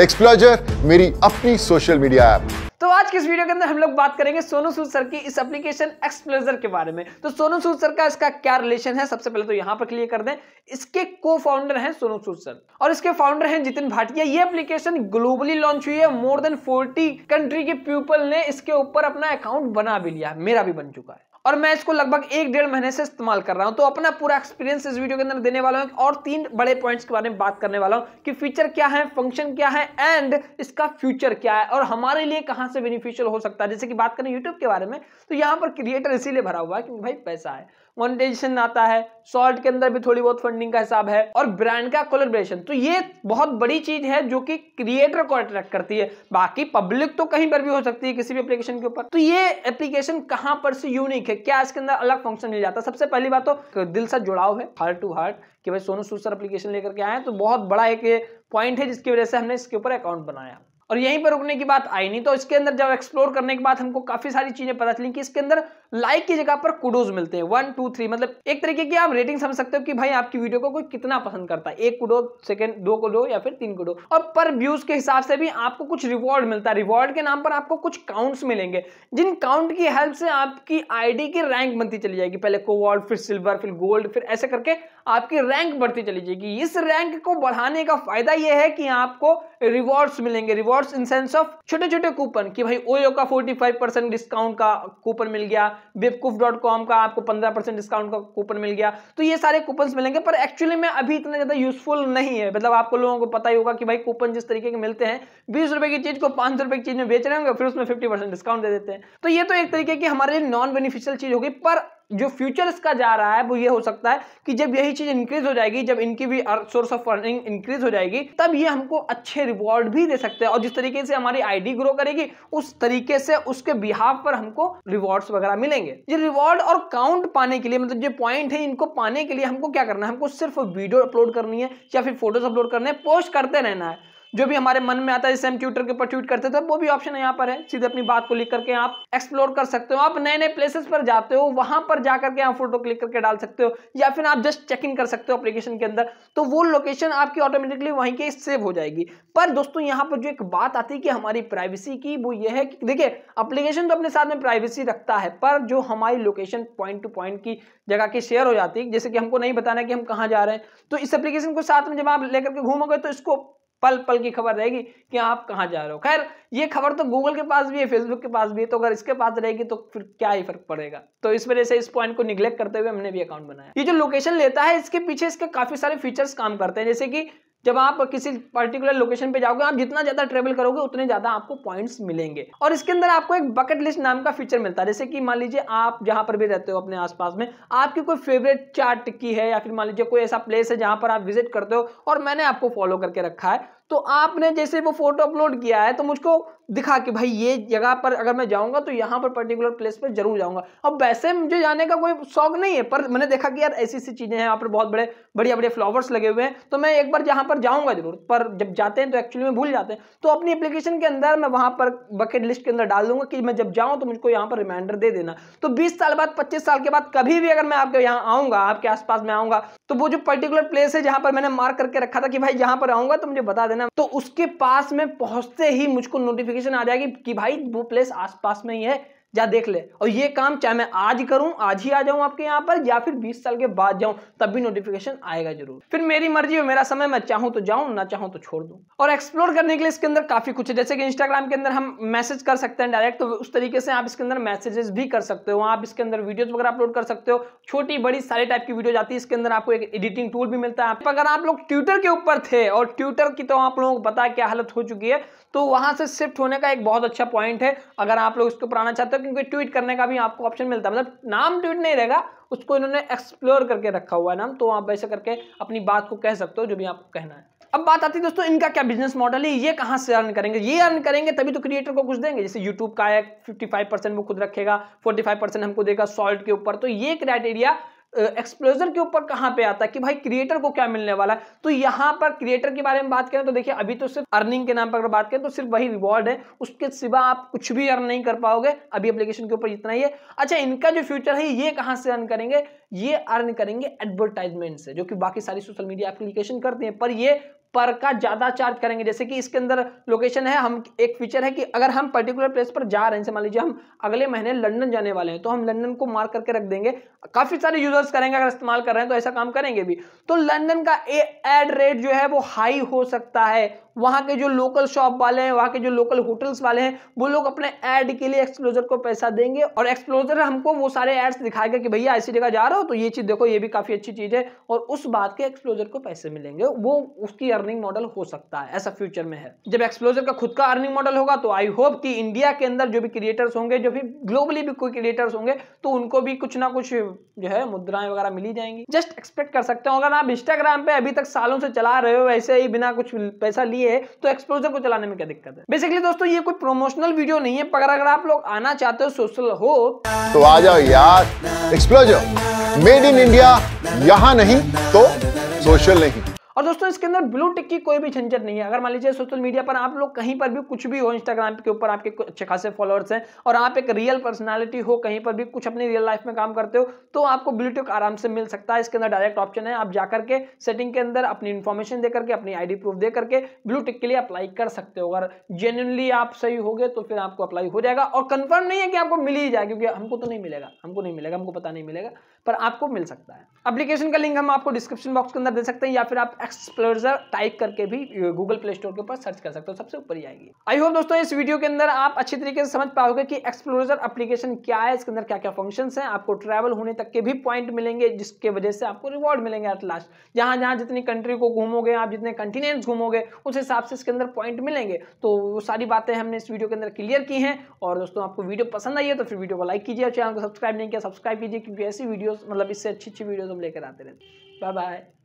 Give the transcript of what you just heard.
एक्सप्लोजर मेरी अपनी social media app तो आज के इस वीडियो के अंदर हम लोग बात करेंगे सोनू सूद सर की इस एप्लीकेशन एक्सप्लोजर के बारे में तो सोनू सूद सर का इसका क्या रिलेशन है सबसे पहले तो यहां पर क्लियर कर दें इसके को फाउंडर हैं सोनू सूद सर और इसके फाउंडर हैं जितिन भाटिया ये एप्लीकेशन ग्लोबली लॉन्च हुई है मोर देन फोर्टी कंट्री के पीपल ने इसके ऊपर अपना अकाउंट बना भी लिया मेरा भी बन चुका है और मैं इसको लगभग एक डेढ़ महीने से इस्तेमाल कर रहा हूं तो अपना पूरा एक्सपीरियंस इस वीडियो के अंदर देने वाला हूं और तीन बड़े पॉइंट्स के बारे में बात करने वाला हूं कि फीचर क्या है फंक्शन क्या है एंड इसका फ्यूचर क्या है और हमारे लिए कहां से बेनिफिशियल हो सकता है जैसे कि बात करें यूट्यूब के बारे में तो यहां पर क्रिएटर इसीलिए भरा हुआ है क्योंकि भाई पैसा है मोनिटाइजेशन आता है सॉल्ट के अंदर भी थोड़ी बहुत फंडिंग का हिसाब है और ब्रांड का कोलेब्रेशन तो ये बहुत बड़ी चीज है जो कि क्रिएटर को अट्रैक्ट करती है बाकी पब्लिक तो कहीं पर भी हो सकती है किसी भी एप्लीकेशन के ऊपर तो ये एप्लीकेशन कहां पर से यूनिक है क्या इसके अंदर अलग फंक्शन मिल जाता है सबसे पहली बात तो दिल से जुड़ाव है हार्ट टू हार्ट कि भाई सोनू सूसर एप्लीकेशन लेकर के आए तो बहुत बड़ा एक पॉइंट है जिसकी वजह से हमने इसके ऊपर अकाउंट बनाया और यहीं पर रुकने की बात आई नहीं तो इसके अंदर जब एक्सप्लोर करने के बाद हमको काफी सारी चीजें पता चली कि इसके अंदर लाइक की जगह पर कुडोज मिलते हैं वन टू थ्री मतलब एक तरीके की आप रेटिंग समझ सकते हो कि भाई आपकी वीडियो को कोई कितना पसंद करता है एक कुडो सेकेंड दो कुडो या फिर तीन कुडो और पर व्यूज के हिसाब से भी आपको कुछ रिवॉर्ड मिलता है रिवॉर्ड के नाम पर आपको कुछ काउंट्स मिलेंगे जिन काउंट की हेल्प से आपकी आईडी की रैंक बनती चली जाएगी पहले कोवॉल्ड फिर सिल्वर फिर गोल्ड फिर ऐसे करके आपकी रैंक बढ़ती चली जाएगी इस रैंक को बढ़ाने का फायदा यह है कि आपको रिवॉर्ड्स मिलेंगे रिवॉर्ड्स इन सेंस ऑफ छोटे छोटे कूपन कि भाई ओयो का 45 परसेंट डिस्काउंट का कूपन मिल गया बेवकूफ डॉट कॉम का आपको 15 परसेंट डिस्काउंट का कूपन मिल गया तो ये सारे कूपन मिलेंगे पर एक्चुअली में अभी इतना ज्यादा यूजफुल नहीं है मतलब आपको लोगों को पता ही होगा कि भाई कूपन जिस तरीके के मिलते हैं बीस रुपए की चीज को पांच सौ रुपए की चीज में बेच रहे होंगे फिर उसमें फिफ्टी डिस्काउंट दे देते हैं तो ये तो एक तरीके की हमारे लिए नॉन बेनिफिशियल चीज होगी पर जो फ्यूचर इसका जा रहा है वो ये हो सकता है कि जब यही चीज़ इंक्रीज हो जाएगी जब इनकी भी सोर्स ऑफ अर्निंग इंक्रीज हो जाएगी तब ये हमको अच्छे रिवॉर्ड भी दे सकते हैं और जिस तरीके से हमारी आईडी ग्रो करेगी उस तरीके से उसके बिहाव पर हमको रिवॉर्ड्स वगैरह मिलेंगे ये रिवॉर्ड और काउंट पाने के लिए मतलब जो पॉइंट है इनको पाने के लिए हमको क्या करना है हमको सिर्फ वीडियो अपलोड करनी है या फिर फोटोज अपलोड करने पोस्ट करते रहना है जो भी हमारे मन में आता है जैसे हम ट्विटर के ऊपर ट्वीट करते थे तो वो भी ऑप्शन यहाँ पर है सीधे अपनी बात को लिख करके आप एक्सप्लोर कर सकते हो आप नए नए प्लेसेस पर जाते हो वहां पर जाकर के आप फोटो क्लिक करके डाल सकते हो या फिर आप जस्ट चेक इन कर सकते हो अपलीकेशन के अंदर तो वो लोकेशन आपकी ऑटोमेटिकली वहीं के सेव हो जाएगी पर दोस्तों यहाँ पर जो एक बात आती है कि हमारी प्राइवेसी की वो ये है कि देखिए अप्लीकेशन तो अपने साथ में प्राइवेसी रखता है पर जो हमारी लोकेशन पॉइंट टू पॉइंट की जगह की शेयर हो जाती है जैसे कि हमको नहीं बताना कि हम कहाँ जा रहे हैं तो इस एप्लीकेशन को साथ में जब आप लेकर के घूमोगे तो इसको पल पल की खबर रहेगी कि आप कहाँ जा रहे हो खैर ये खबर तो गूगल के पास भी है फेसबुक के पास भी है तो अगर इसके पास रहेगी तो फिर क्या ही फर्क पड़ेगा तो इस वजह से इस पॉइंट को निग्लेक्ट करते हुए हमने भी अकाउंट बनाया ये जो लोकेशन लेता है इसके पीछे इसके काफी सारे फीचर्स काम करते हैं जैसे कि जब आप किसी पर्टिकुलर लोकेशन पे जाओगे आप जितना ज़्यादा ट्रेवल करोगे उतने ज़्यादा आपको पॉइंट्स मिलेंगे और इसके अंदर आपको एक बकेट लिस्ट नाम का फीचर मिलता है जैसे कि मान लीजिए आप जहाँ पर भी रहते हो अपने आसपास में आपकी कोई फेवरेट चार्ट टिक्की है या फिर मान लीजिए कोई ऐसा प्लेस है जहाँ पर आप विजिट करते हो और मैंने आपको फॉलो करके रखा है तो आपने जैसे वो फोटो अपलोड किया है तो मुझको दिखा कि भाई ये जगह पर अगर मैं जाऊंगा तो यहाँ पर पर्टिकुलर प्लेस पर जरूर जाऊंगा अब वैसे मुझे जाने का कोई शौक नहीं है पर मैंने देखा कि यार ऐसी ऐसी चीज़ें हैं यहाँ पर बहुत बड़े बढ़िया बढ़िया फ्लावर्स लगे हुए हैं तो मैं एक बार जहाँ पर जाऊँगा जरूर पर जब जाते हैं तो एक्चुअली में भूल जाते हैं तो अपनी अपलीकेशन के अंदर मैं वहाँ पर बकेट लिस्ट के अंदर डाल दूंगा कि मैं जब जाऊँ तो मुझको यहाँ पर रिमाइंडर दे देना तो बीस साल बाद पच्चीस साल के बाद कभी भी अगर मैं आपके यहाँ आऊँगा आपके आसपास में आऊँगा तो वो जो पर्टिकुलर प्लेस है जहाँ पर मैंने मार्क करके रखा था कि भाई जहाँ पर आऊँगा तो मुझे बता देना ना तो उसके पास में पहुंचते ही मुझको नोटिफिकेशन आ जाएगी कि भाई वो प्लेस आसपास में ही है जा देख ले और ये काम चाहे मैं आज करूं आज ही आ जाऊं आपके यहाँ पर या फिर 20 साल के बाद जाऊं तब भी नोटिफिकेशन आएगा जरूर फिर मेरी मर्जी और मेरा समय मैं चाहूं तो जाऊं ना चाहूं तो छोड़ दूं और एक्सप्लोर करने के लिए इसके अंदर काफी कुछ है जैसे कि इंस्टाग्राम के अंदर हम मैसेज कर सकते हैं डायरेक्ट तो उस तरीके से आप इसके अंदर मैसेजेस भी कर सकते हो आप इसके अंदर वीडियो वगैरह अपलोड कर सकते हो छोटी बड़ी सारे टाइप की वीडियो आती है इसके अंदर आपको एक एडिटिंग टूल भी मिलता है अगर आप लोग ट्विटर के ऊपर थे और ट्विटर की तो आप लोगों को पता क्या हालत हो चुकी है तो वहां से शिफ्ट होने का एक बहुत अच्छा पॉइंट है अगर आप लोग इसको पुराना चाहते हो मतलब क्योंकि ट्वीट करने का भी आपको ऑप्शन मिलता है मतलब नाम ट्वीट नहीं रहेगा उसको इन्होंने एक्सप्लोर करके रखा हुआ है नाम तो आप वैसे करके अपनी बात को कह सकते हो जो भी आपको कहना है अब बात आती है दोस्तों इनका क्या बिजनेस मॉडल है ये कहाँ से अर्न करेंगे ये अर्न करेंगे तभी तो क्रिएटर को कुछ देंगे जैसे यूट्यूब का है 55 परसेंट वो खुद रखेगा 45 परसेंट हमको देगा सॉल्ट के ऊपर तो ये क्राइटेरिया एक्सप्लोजर के ऊपर कहां पे आता है कि भाई क्रिएटर को क्या मिलने वाला है तो यहां पर क्रिएटर के बारे में बात करें तो देखिए अभी तो सिर्फ अर्निंग के नाम पर अगर बात करें तो सिर्फ वही रिवॉर्ड है उसके सिवा आप कुछ भी अर्न नहीं कर पाओगे अभी एप्लीकेशन के ऊपर इतना ही है अच्छा इनका जो फ्यूचर है ये कहां से अर्न करेंगे ये अर्न करेंगे एडवर्टाइजमेंट से जो कि बाकी सारी सोशल मीडिया एप्लीकेशन करते हैं पर ये पर का ज़्यादा चार्ज करेंगे जैसे कि इसके अंदर लोकेशन है हम एक फीचर है कि अगर हम पर्टिकुलर प्लेस पर जा रहे हैं जैसे मान लीजिए हम अगले महीने लंदन जाने वाले हैं तो हम लंदन को मार्क करके रख देंगे काफ़ी सारे यूजर्स करेंगे अगर इस्तेमाल कर रहे हैं तो ऐसा काम करेंगे भी तो लंदन का एड रेट जो है वो हाई हो सकता है वहाँ के जो लोकल शॉप वाले हैं वहाँ के जो लोकल होटल्स वाले हैं वो लोग अपने ऐड के लिए एक्सप्लोजर को पैसा देंगे और एक्सप्लोजर हमको वो सारे एड्स दिखाएगा कि भैया ऐसी जगह जा रहे हो तो ये चीज़ देखो ये भी काफ़ी अच्छी चीज़ है और उस बात के एक्सप्लोजर को पैसे मिलेंगे वो उसकी अर्निंग मॉडल हो सकता है ऐसा फ्यूचर में है जब एक्सप्लोजर का खुद का अर्निंग मॉडल होगा तो आई होप कि इंडिया के अंदर जो भी क्रिएटर्स होंगे जो भी ग्लोबली भी कोई क्रिएटर्स होंगे तो उनको भी कुछ ना कुछ जो है मुद्राएं वगैरह मिली जाएंगी जस्ट एक्सपेक्ट कर सकते हो अगर आप इंस्टाग्राम पे अभी तक सालों से चला रहे हो वैसे ही बिना कुछ पैसा लिए रही है तो एक्सप्लोजर को चलाने में क्या दिक्कत है बेसिकली दोस्तों ये कोई प्रोमोशनल वीडियो नहीं है पर अगर आप लोग आना चाहते हो सोशल हो तो आ जाओ यार एक्सप्लोजर मेड इन इंडिया यहाँ नहीं तो सोशल नहीं और दोस्तों इसके अंदर ब्लू टिक की कोई भी झंझट नहीं है अगर मान लीजिए सोशल मीडिया पर आप लोग कहीं पर भी कुछ भी हो इंस्टाग्राम के ऊपर आपके अच्छे खासे फॉलोअर्स हैं और आप एक रियल पर्सनालिटी हो कहीं पर भी कुछ अपनी रियल लाइफ में काम करते हो तो आपको ब्लू टिक आराम से मिल सकता है इसके अंदर डायरेक्ट ऑप्शन है आप जाकर के सेटिंग के अंदर अपनी इन्फॉर्मेशन देकर के अपनी आई प्रूफ दे करके ब्लू टिक के लिए अप्लाई कर सकते हो अगर जेन्यनली आप सही हो गए तो फिर आपको अप्लाई हो जाएगा और कन्फर्म नहीं है कि आपको मिल ही जाए क्योंकि हमको तो नहीं मिलेगा हमको नहीं मिलेगा हमको पता नहीं मिलेगा पर आपको मिल सकता है अप्लीकेशन का लिंक हम आपको डिस्क्रिप्शन बॉक्स के अंदर दे सकते हैं या फिर आप एक्सप्लोजर टाइप करके भी गूगल प्ले स्टोर के ऊपर सर्च कर सकते हो सबसे ऊपर ही आएगी आई होप दोस्तों इस वीडियो के अंदर आप अच्छी तरीके से समझ पाओगे कि एक्सप्लोजर एप्लीकेशन क्या है इसके अंदर क्या क्या फंक्शन है आपको ट्रैवल होने तक के भी पॉइंट मिलेंगे जिसके वजह से आपको रिवॉर्ड मिलेंगे एट लास्ट जहां जहां जितनी कंट्री को घूमोगे आप जितने कंटिनेंट घूमोगे उस हिसाब से इसके अंदर पॉइंट मिलेंगे तो वो सारी बातें हमने इस वीडियो के अंदर क्लियर की हैं और दोस्तों आपको वीडियो पसंद आई है तो फिर वीडियो को लाइक कीजिए और चैनल को सब्सक्राइब नहीं किया सब्सक्राइब कीजिए क्योंकि ऐसी वीडियोस मतलब इससे अच्छी अच्छी वीडियोस हम लेकर आते रहते हैं बाय बाय